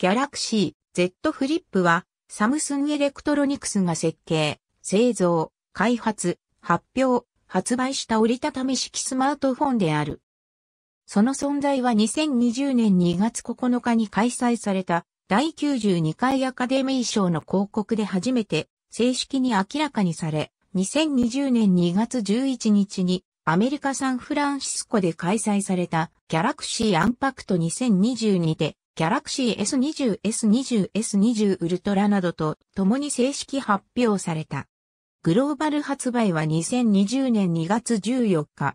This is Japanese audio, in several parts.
ギャラクシー Z フリップは、サムスンエレクトロニクスが設計、製造、開発、発表、発売した折りたたみ式スマートフォンである。その存在は2020年2月9日に開催された第92回アカデミー賞の広告で初めて正式に明らかにされ、2020年2月11日にアメリカサンフランシスコで開催されたギャラクシーアンパクト2022でギャラクシー S20、S20、S20 ウルトラなどと共に正式発表された。グローバル発売は2020年2月14日。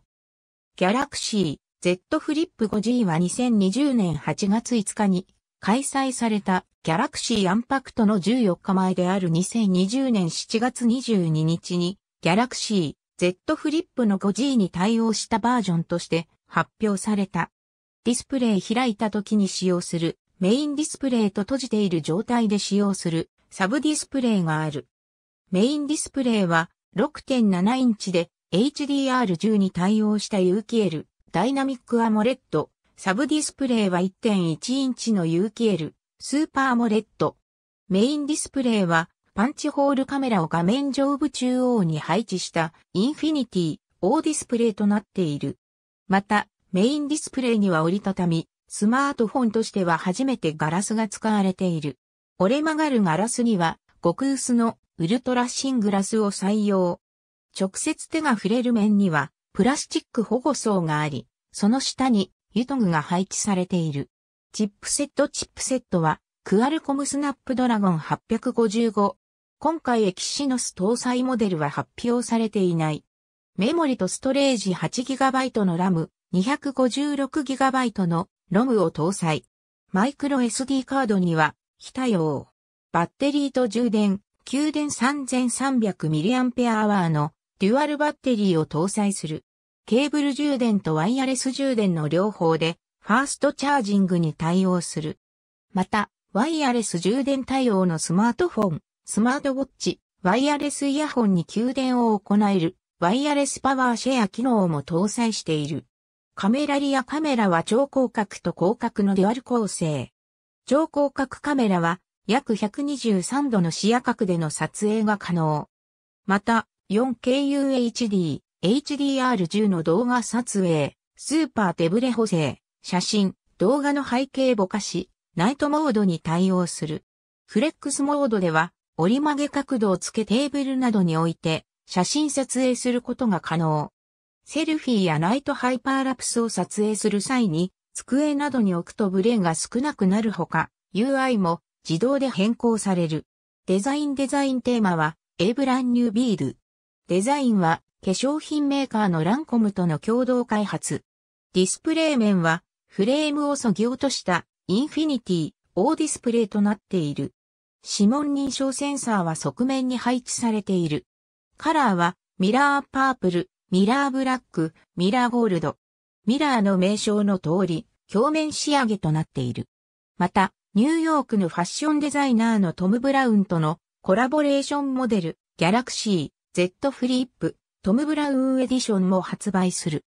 ギャラクシー Z フリップ 5G は2020年8月5日に開催されたギャラクシーアンパクトの14日前である2020年7月22日にギャラクシー Z フリップの 5G に対応したバージョンとして発表された。ディスプレイ開いた時に使用するメインディスプレイと閉じている状態で使用するサブディスプレイがある。メインディスプレイは6.7インチで HDR10 に対応した有機 L ダイナミックアモレット。サブディスプレイは1.1インチの有機 L スーパーモレット。メインディスプレイはパンチホールカメラを画面上部中央に配置したインフィニティオーディスプレイとなっている。また、メインディスプレイには折りたたみ、スマートフォンとしては初めてガラスが使われている。折れ曲がるガラスには極薄のウルトラシングラスを採用。直接手が触れる面にはプラスチック保護層があり、その下にユトグが配置されている。チップセットチップセットはクアルコムスナップドラゴン855。今回エキシノス搭載モデルは発表されていない。メモリとストレージ 8GB のラム、256GB のロムを搭載。マイクロ SD カードには、非対応。バッテリーと充電、給電 3300mAh のデュアルバッテリーを搭載する。ケーブル充電とワイヤレス充電の両方で、ファーストチャージングに対応する。また、ワイヤレス充電対応のスマートフォン、スマートウォッチ、ワイヤレスイヤホンに給電を行える、ワイヤレスパワーシェア機能も搭載している。カメラリアカメラは超広角と広角のデュアル構成。超広角カメラは約123度の視野角での撮影が可能。また、4KUHD、HDR10 の動画撮影、スーパー手ブレ補正、写真、動画の背景ぼかし、ナイトモードに対応する。フレックスモードでは、折り曲げ角度をつけテーブルなどに置いて、写真撮影することが可能。セルフィーやライトハイパーラプスを撮影する際に、机などに置くとブレが少なくなるほか、UI も自動で変更される。デザインデザインテーマは、A ブランニュービール。デザインは、化粧品メーカーのランコムとの共同開発。ディスプレイ面は、フレームを削ぎ落としたインフィニティ、オーディスプレイとなっている。指紋認証センサーは側面に配置されている。カラーは、ミラーパープル、ミラーブラック、ミラーゴールド。ミラーの名称の通り、表面仕上げとなっている。また、ニューヨークのファッションデザイナーのトム・ブラウンとのコラボレーションモデル、ギャラクシー、Z フリップ、トム・ブラウンエディションも発売する。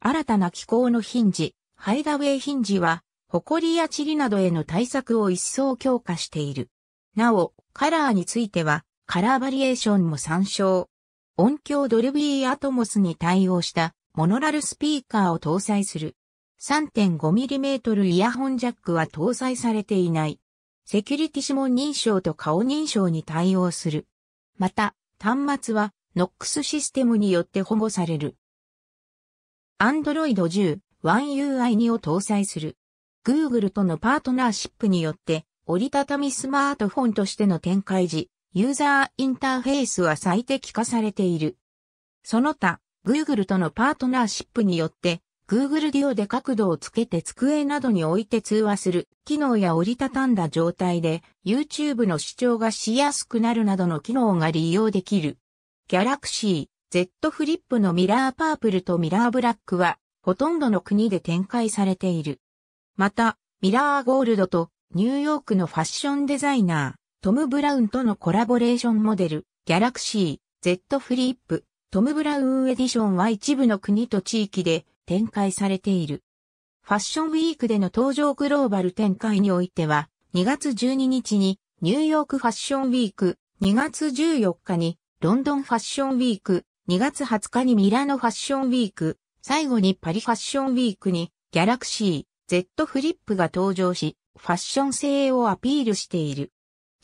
新たな機構のヒンジ、ハイダウェイヒンジは、ホコリやチリなどへの対策を一層強化している。なお、カラーについては、カラーバリエーションも参照。音響ドルビーアトモスに対応したモノラルスピーカーを搭載する。3.5mm イヤホンジャックは搭載されていない。セキュリティ指紋認証と顔認証に対応する。また、端末は NOX システムによって保護される。Android 10 One UI2 を搭載する。Google とのパートナーシップによって折りたたみスマートフォンとしての展開時、ユーザーインターフェースは最適化されている。その他、Google とのパートナーシップによって、Google Duo で角度をつけて机などに置いて通話する機能や折りたたんだ状態で YouTube の視聴がしやすくなるなどの機能が利用できる。Galaxy Z Flip のミラーパープルとミラーブラックはほとんどの国で展開されている。また、ミラーゴールドとニューヨークのファッションデザイナー。トム・ブラウンとのコラボレーションモデル、ギャラクシー、Z フリップ、トム・ブラウンエディションは一部の国と地域で展開されている。ファッションウィークでの登場グローバル展開においては、2月12日にニューヨークファッションウィーク、2月14日にロンドンファッションウィーク、2月20日にミラノファッションウィーク、最後にパリファッションウィークにギャラクシー、Z フリップが登場し、ファッション性をアピールしている。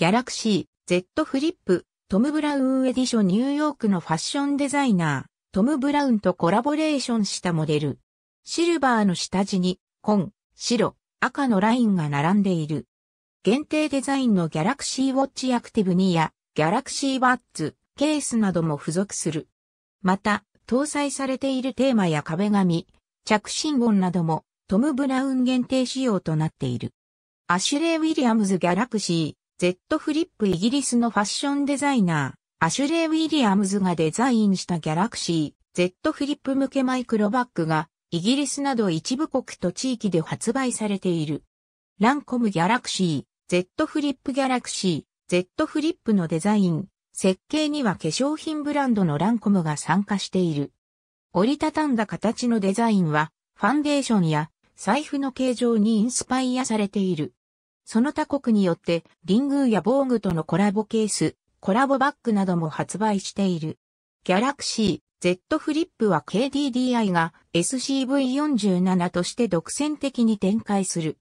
ギャラクシー、Z フリップ、トム・ブラウンエディションニューヨークのファッションデザイナー、トム・ブラウンとコラボレーションしたモデル。シルバーの下地に、紺、白、赤のラインが並んでいる。限定デザインのギャラクシーウォッチアクティブ2やギャラクシーバッツ、ケースなども付属する。また、搭載されているテーマや壁紙、着信音などもトム・ブラウン限定仕様となっている。アシュレイ・ウィリアムズ・ギャラクシー、Z フリップイギリスのファッションデザイナー、アシュレイ・ウィリアムズがデザインしたギャラクシー、Z フリップ向けマイクロバッグが、イギリスなど一部国と地域で発売されている。ランコムギャラクシー、Z フリップギャラクシー、Z フリップのデザイン、設計には化粧品ブランドのランコムが参加している。折りたたんだ形のデザインは、ファンデーションや財布の形状にインスパイアされている。その他国によって、リングーや防具とのコラボケース、コラボバッグなども発売している。ギャラクシー Z フリップは KDDI が SCV47 として独占的に展開する。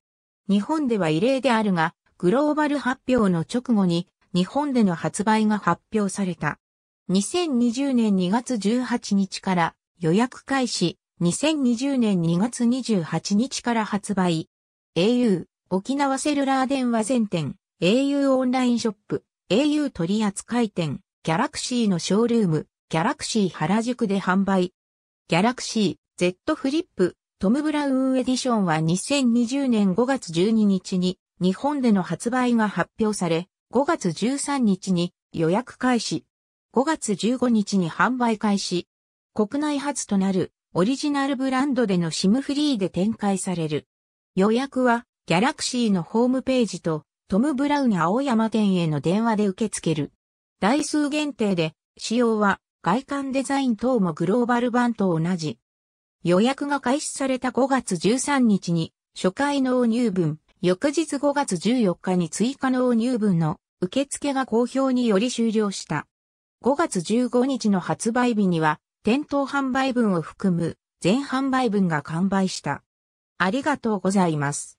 日本では異例であるが、グローバル発表の直後に日本での発売が発表された。2020年2月18日から予約開始、2020年2月28日から発売。au 沖縄セルラー電話全店、au オンラインショップ、au 取扱店、ギャラクシーのショールーム、ギャラクシー原宿で販売。ギャラクシー、Z フリップ、トム・ブラウン・エディションは2020年5月12日に日本での発売が発表され、5月13日に予約開始。5月15日に販売開始。国内初となるオリジナルブランドでの SIM フリーで展開される。予約はギャラクシーのホームページと、トム・ブラウン青山店への電話で受け付ける。台数限定で、仕様は外観デザイン等もグローバル版と同じ。予約が開始された5月13日に初回納入分、翌日5月14日に追加納入分の受付が公表により終了した。5月15日の発売日には店頭販売分を含む全販売分が完売した。ありがとうございます。